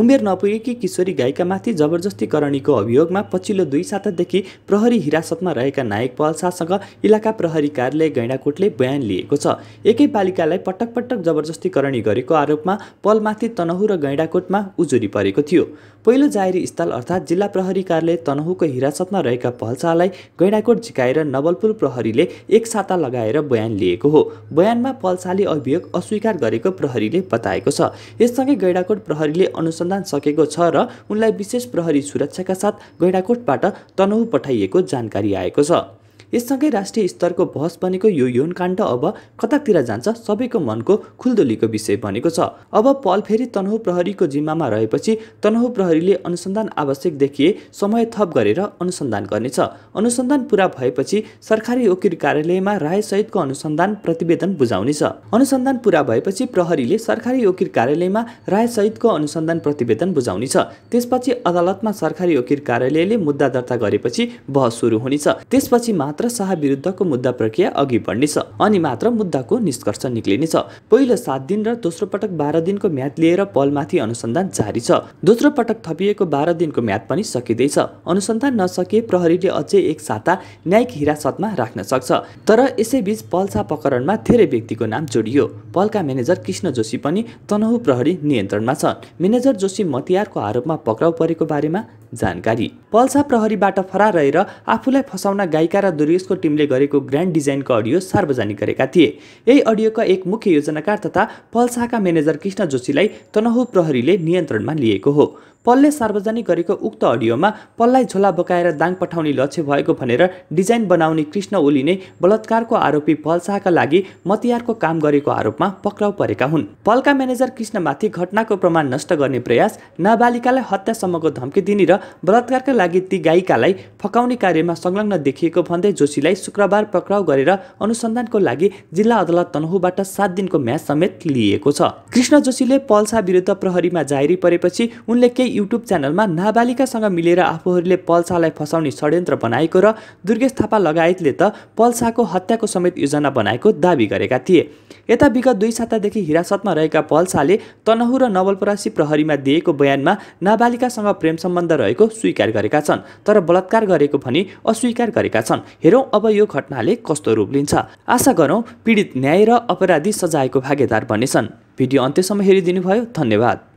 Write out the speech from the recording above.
उमेर नपुगेकी किशोरी गायिकामाथि जबरजस्ती करणीको अभियोगमा पछिल्लो दुई सातादेखि प्रहरी हिरासतमा रहेका नायक पहल शाहसँग इलाका प्रहरी कार्यालय गैँडाकोटले बयान लिएको छ एकै बालिकालाई पटक पटक जबरजस्ती करणी गरेको आरोपमा पलमाथि तनहु र गैँडाकोटमा उजुरी परेको थियो पहिलो जाहेरी स्थल अर्थात् जिल्ला प्रहरी कार्यालय तनहुको हिरासतमा रहेका शाहलाई गैँडाकोट झिकाएर नवलपुर प्रहरीले एक साता लगाएर बयान लिएको हो बयानमा पलशाहले अभियोग अस्वीकार गरेको प्रहरीले बताएको छ यससँगै गैँडाकोट प्रहरीले अनुसन्धान अनुसन्धान सकेको छ र उनलाई विशेष प्रहरी सुरक्षाका साथ गैडाकोटबाट तनहु पठाइएको जानकारी आएको छ यससँगै राष्ट्रिय स्तरको बहस बनेको यो यौन काण्ड अब कतातिर जान्छ सबैको मनको खुल्दुलीको विषय बनेको छ अब पल फेरि तनहु प्रहरीको जिम्मामा रहेपछि तनहु प्रहरीले अनुसन्धान आवश्यक देखिए समय थप गरेर अनुसन्धान गर्नेछ अनुसन्धान पुरा भएपछि सरकारी वकिल कार्यालयमा राय सहितको अनुसन्धान प्रतिवेदन बुझाउनेछ अनुसन्धान पुरा भएपछि प्रहरीले सरकारी वकिल कार्यालयमा राय सहितको अनुसन्धान प्रतिवेदन बुझाउनेछ त्यसपछि अदालतमा सरकारी वकिल कार्यालयले मुद्दा दर्ता गरेपछि बहस सुरु हुनेछ त्यसपछि मात्र मात्र शाह विरुद्धको मुद्दा प्रक्रिया अघि बढ्नेछ अनि मात्र मुद्दाको निष्कर्ष निक्लिनेछ पहिलो सात दिन र दोस्रो पटक बाह्र दिनको म्याद लिएर पलमाथि अनुसन्धान जारी छ दोस्रो पटक थपिएको बाह्र दिनको म्याद पनि सकिँदैछ अनुसन्धान नसके प्रहरीले अझै एक साता न्यायिक हिरासतमा राख्न सक्छ तर यसैबीच पल्सा प्रकरणमा धेरै व्यक्तिको नाम जोडियो पलका म्यानेजर कृष्ण जोशी पनि तनहु प्रहरी नियन्त्रणमा छन् म्यानेजर जोशी मतियारको आरोपमा पक्राउ परेको बारेमा जानकारी पल्सा प्रहरीबाट फरार रहेर आफूलाई फसाउन गायिका र दुर्गेशको टिमले गरेको ग्रान्ड डिजाइनको अडियो सार्वजनिक गरेका थिए यही अडियोका एक मुख्य योजनाकार तथा पल्साका म्यानेजर कृष्ण जोशीलाई तनहु प्रहरीले नियन्त्रणमा लिएको हो पलले सार्वजनिक गरेको उक्त अडियोमा पललाई झोला बोकाएर दाङ पठाउने लक्ष्य भएको भनेर डिजाइन बनाउने कृष्ण ओली नै बलात्कारको आरोपी पल शाहका लागि मतियारको काम गरेको आरोपमा पक्राउ परेका हुन् पलका म्यानेजर कृष्णमाथि घटनाको प्रमाण नष्ट गर्ने प्रयास नाबालिकालाई हत्यासम्मको धम्की दिने र बलात्कारका लागि ती गायिकालाई फकाउने कार्यमा संलग्न देखिएको भन्दै जोशीलाई शुक्रबार पक्राउ गरेर अनुसन्धानको लागि जिल्ला अदालत तनहुबाट सात दिनको म्याच समेत लिएको छ कृष्ण जोशीले पल्सा विरुद्ध प्रहरीमा जाहेरी परेपछि उनले केही युट्युब च्यानलमा नाबालिकासँग मिलेर आफूहरूले पल्सालाई फसाउने षड्यन्त्र बनाएको र दुर्गेश थापा लगायतले त पल्साको हत्याको समेत योजना बनाएको दावी गरेका थिए यता विगत दुई सातादेखि हिरासतमा रहेका पल्साले तनहु र नवलपरासी प्रहरीमा दिएको बयानमा नाबालिकासँग प्रेम सम्बन्ध रहेको स्वीकार गरेका छन् तर बलात्कार गरेको भनी अस्वीकार गरेका छन् हेरौँ अब यो घटनाले कस्तो रूप लिन्छ आशा गरौँ पीडित न्याय र अपराधी सजायको भागेदार बनेछन् भिडियो अन्त्यसम्म हेरिदिनु भयो धन्यवाद